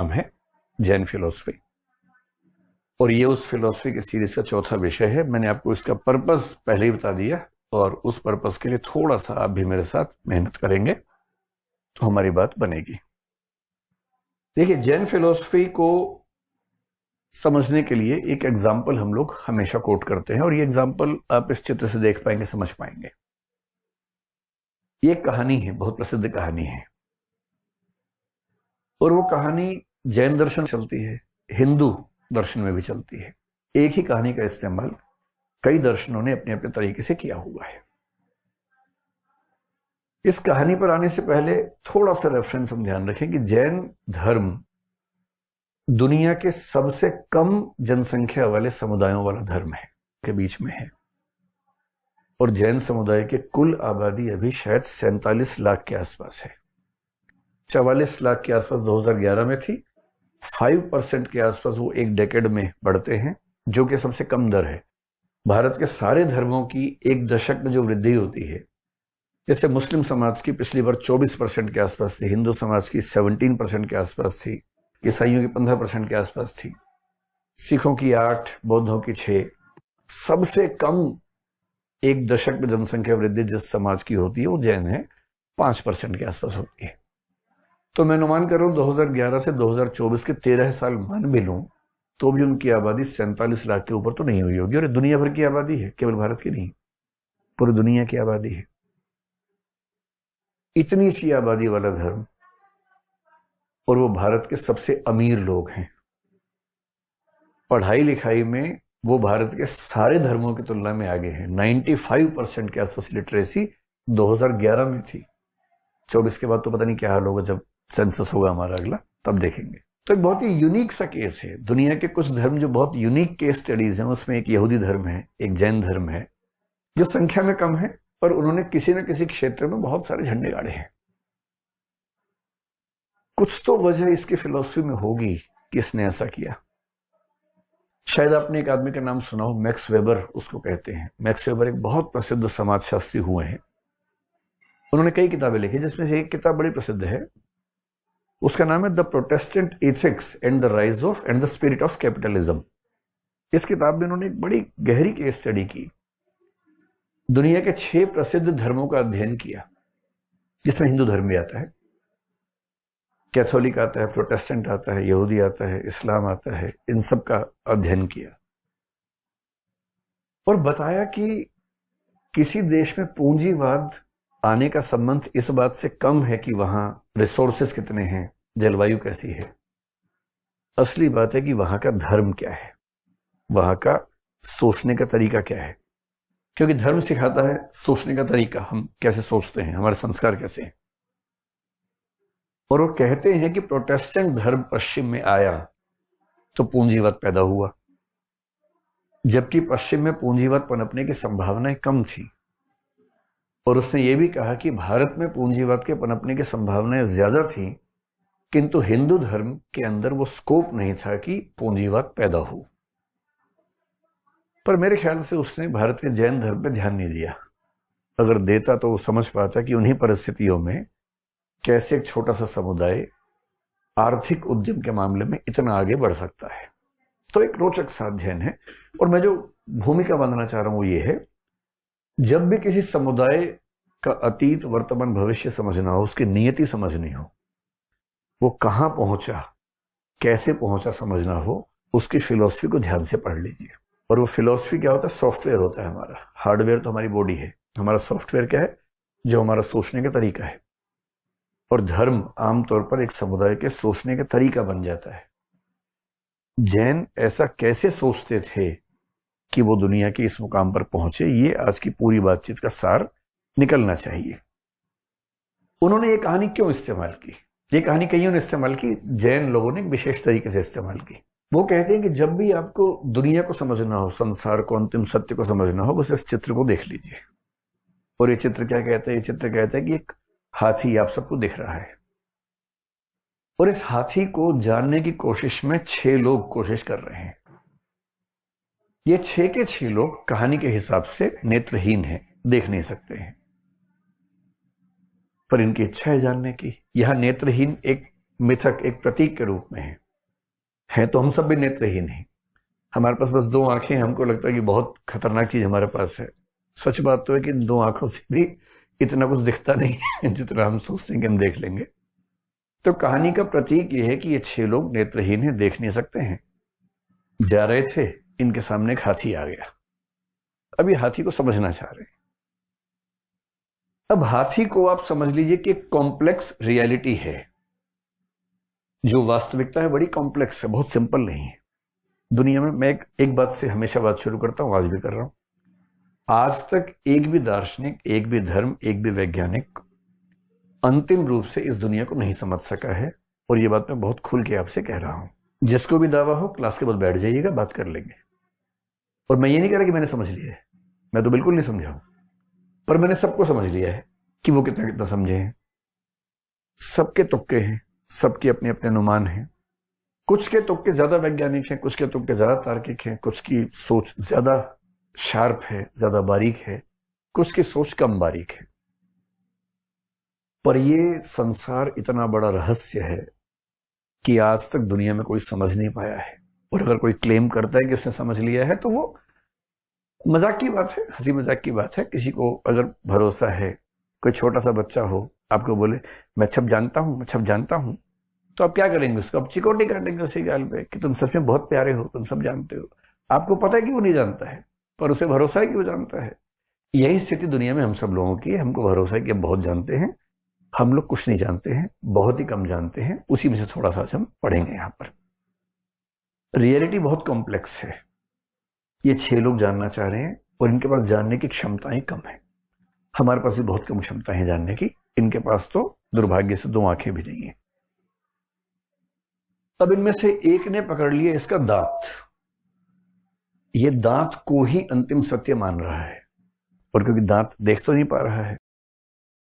नाम है जैन फिलोसफी और ये उस फिलोसफी की सीरीज का चौथा विषय है मैंने आपको इसका पर्पस पहले ही बता दिया और उस पर्पस के लिए थोड़ा सा आप भी मेरे साथ मेहनत करेंगे तो हमारी बात बनेगी देखिए जैन फिलोसफी को समझने के लिए एक एग्जाम्पल हम लोग हमेशा कोट करते हैं और ये एग्जाम्पल आप इस चित्र से देख पाएंगे समझ पाएंगे ये कहानी है बहुत प्रसिद्ध कहानी है और वो कहानी जैन दर्शन चलती है हिंदू दर्शन में भी चलती है एक ही कहानी का इस्तेमाल कई दर्शनों ने अपने अपने तरीके से किया हुआ है इस कहानी पर आने से पहले थोड़ा सा रेफरेंस हम ध्यान रखें कि जैन धर्म दुनिया के सबसे कम जनसंख्या वाले समुदायों वाला धर्म है के बीच में है और जैन समुदाय के कुल आबादी अभी शायद सैंतालीस लाख के आसपास है चवालीस लाख के आसपास 2011 में थी फाइव परसेंट के आसपास वो एक डेकेड में बढ़ते हैं जो कि सबसे कम दर है भारत के सारे धर्मों की एक दशक में जो वृद्धि होती है जैसे मुस्लिम समाज की पिछली बार 24 परसेंट के आसपास थी हिंदू समाज की 17 परसेंट के आसपास थी ईसाइयों की 15 परसेंट के आसपास थी सिखों की आठ बौद्धों की छः सबसे कम एक दशक में जनसंख्या वृद्धि जिस समाज की होती है वो जैन है पांच परसेंट के आसपास होती है तो मैं अनुमान कर रहा हूँ 2011 से 2024 के 13 साल मान भी लूँ तो भी उनकी आबादी सैंतालीस लाख के ऊपर तो नहीं हुई होगी और दुनिया भर की आबादी है केवल भारत की नहीं पूरी दुनिया की आबादी है इतनी सी आबादी वाला धर्म और वो भारत के सबसे अमीर लोग हैं पढ़ाई लिखाई में वो भारत के सारे धर्मों की तुलना में आगे हैं 95 परसेंट के आसपास लिटरेसी 2011 में थी 24 के बाद तो पता नहीं क्या हाल होगा जब सेंसस होगा हमारा अगला तब देखेंगे तो एक बहुत ही यूनिक सा केस है दुनिया के कुछ धर्म जो बहुत यूनिक केस स्टडीज हैं उसमें एक यहूदी धर्म है एक जैन धर्म है जो संख्या में कम है पर उन्होंने किसी न किसी क्षेत्र में बहुत सारे झंडे गाड़े हैं कुछ तो वजह इसकी फिलोसफी में होगी कि इसने ऐसा किया शायद आपने एक आदमी का नाम सुना हो मैक्स वेबर उसको कहते हैं मैक्स वेबर एक बहुत प्रसिद्ध समाजशास्त्री हुए हैं उन्होंने कई किताबें लिखी जिसमें से एक किताब बड़ी प्रसिद्ध है उसका नाम है the protestant ethics and the rise of and the spirit of capitalism इस किताब में उन्होंने एक बड़ी गहरी केस स्टडी की दुनिया के छह प्रसिद्ध धर्मों का अध्ययन किया जिसमें हिंदू धर्म भी आता है कैथोलिक आता है प्रोटेस्टेंट आता है यहूदी आता है इस्लाम आता है इन सब का अध्ययन किया और बताया कि किसी देश में पूंजीवाद आने का संबंध इस बात से कम है कि वहां रिसोर्सेस कितने हैं जलवायु कैसी है असली बात है कि वहां का धर्म क्या है वहां का सोचने का तरीका क्या है क्योंकि धर्म सिखाता है सोचने का तरीका हम कैसे सोचते हैं हमारे संस्कार कैसे हैं और वो कहते हैं कि प्रोटेस्टेंट धर्म पश्चिम में आया तो पूंजीवाद पैदा हुआ जबकि पश्चिम में पूंजीवाद पनपने की संभावनाएं कम थी और उसने ये भी कहा कि भारत में पूंजीवाद के पनपने की संभावनाएं ज्यादा थी किंतु हिंदू धर्म के अंदर वो स्कोप नहीं था कि पूंजीवाद पैदा हो पर मेरे ख्याल से उसने भारत के जैन धर्म पर ध्यान नहीं दिया अगर देता तो वो समझ पाता कि उन्हीं परिस्थितियों में कैसे एक छोटा सा समुदाय आर्थिक उद्यम के मामले में इतना आगे बढ़ सकता है तो एक रोचक सा अध्ययन है और मैं जो भूमिका बांधना चाह रहा हूं वो ये है जब भी किसी समुदाय का अतीत वर्तमान भविष्य समझना हो उसकी नियति समझनी हो वो कहां पहुंचा कैसे पहुंचा समझना हो उसकी फिलॉसफी को ध्यान से पढ़ लीजिए और वो फिलॉसफी क्या होता है सॉफ्टवेयर होता है हमारा हार्डवेयर तो हमारी बॉडी है हमारा सॉफ्टवेयर क्या है जो हमारा सोचने का तरीका है और धर्म आमतौर पर एक समुदाय के सोचने का तरीका बन जाता है जैन ऐसा कैसे सोचते थे कि वो दुनिया के इस मुकाम पर पहुंचे ये आज की पूरी बातचीत का सार निकलना चाहिए उन्होंने ये कहानी क्यों इस्तेमाल की ये कहानी कईयों ने इस्तेमाल की जैन लोगों ने विशेष तरीके से इस्तेमाल की वो कहते हैं कि जब भी आपको दुनिया को समझना हो संसार को अंतिम सत्य को समझना हो बस इस चित्र को देख लीजिए और ये चित्र क्या कहता है ये चित्र कहता है कि एक हाथी आप सबको दिख रहा है और इस हाथी को जानने की कोशिश में छह लोग कोशिश कर रहे हैं ये छः के छह लोग कहानी के हिसाब से नेत्रहीन हैं देख नहीं सकते हैं पर इनकी इच्छा है जानने की यह नेत्रहीन एक मिथक एक प्रतीक के रूप में है है तो हम सब भी नेत्रहीन हैं हमारे पास बस दो आंखें हमको लगता है कि बहुत खतरनाक चीज हमारे पास है सच बात तो है कि दो आंखों से भी इतना कुछ दिखता नहीं है जितना हम सोचते हैं कि हम देख लेंगे तो कहानी का प्रतीक यह है कि ये छह लोग नेत्रहीन है देख नहीं सकते हैं जा रहे थे इनके सामने एक हाथी आ गया अब ये हाथी को समझना चाह रहे हैं अब हाथी को आप समझ लीजिए कि एक कॉम्प्लेक्स रियलिटी है जो वास्तविकता है बड़ी कॉम्प्लेक्स है बहुत सिंपल नहीं है दुनिया में मैं एक, एक बात से हमेशा बात शुरू करता हूं आज भी कर रहा हूं आज तक एक भी दार्शनिक एक भी धर्म एक भी वैज्ञानिक अंतिम रूप से इस दुनिया को नहीं समझ सका है और ये बात मैं बहुत खुल के आपसे कह रहा हूं जिसको भी दावा हो क्लास के बाद बैठ जाइएगा बात कर लेंगे और मैं ये नहीं कह रहा कि मैंने समझ लिया है मैं तो बिल्कुल नहीं समझा हूं पर मैंने सबको समझ लिया है कि वो कितना कितना समझे हैं सबके तुक्के हैं सबके अपने अपने अनुमान हैं कुछ के तुक्के ज्यादा वैज्ञानिक हैं कुछ के तुक्के ज्यादा तार्किक हैं कुछ की सोच ज्यादा शार्प है ज्यादा बारीक है कुछ की सोच कम बारीक है पर यह संसार इतना बड़ा रहस्य है कि आज तक दुनिया में कोई समझ नहीं पाया है और अगर कोई क्लेम करता है कि उसने समझ लिया है तो वो मजाक की बात है हंसी मजाक की बात है किसी को अगर भरोसा है कोई छोटा सा बच्चा हो आपको बोले मैं छप जानता हूँ मैं छप जानता हूँ तो आप क्या करेंगे उसको आप चिकोटी काटेंगे उसी गाल पे कि तुम सच में बहुत प्यारे हो तुम सब जानते हो आपको पता है कि वो नहीं जानता है पर उसे भरोसा है कि वो जानता है यही स्थिति दुनिया में हम सब लोगों की है हमको भरोसा है कि हम बहुत जानते हैं हम लोग कुछ नहीं जानते हैं बहुत ही कम जानते हैं उसी में से थोड़ा सा आज हम पढ़ेंगे यहाँ पर रियलिटी बहुत कॉम्प्लेक्स है ये छह लोग जानना चाह रहे हैं और इनके पास जानने की क्षमताएं कम है हमारे पास भी बहुत कम क्षमताएं हैं जानने की इनके पास तो दुर्भाग्य से दो आंखें भी नहीं है अब इनमें से एक ने पकड़ लिया इसका दांत ये दांत को ही अंतिम सत्य मान रहा है और क्योंकि दांत देख तो नहीं पा रहा है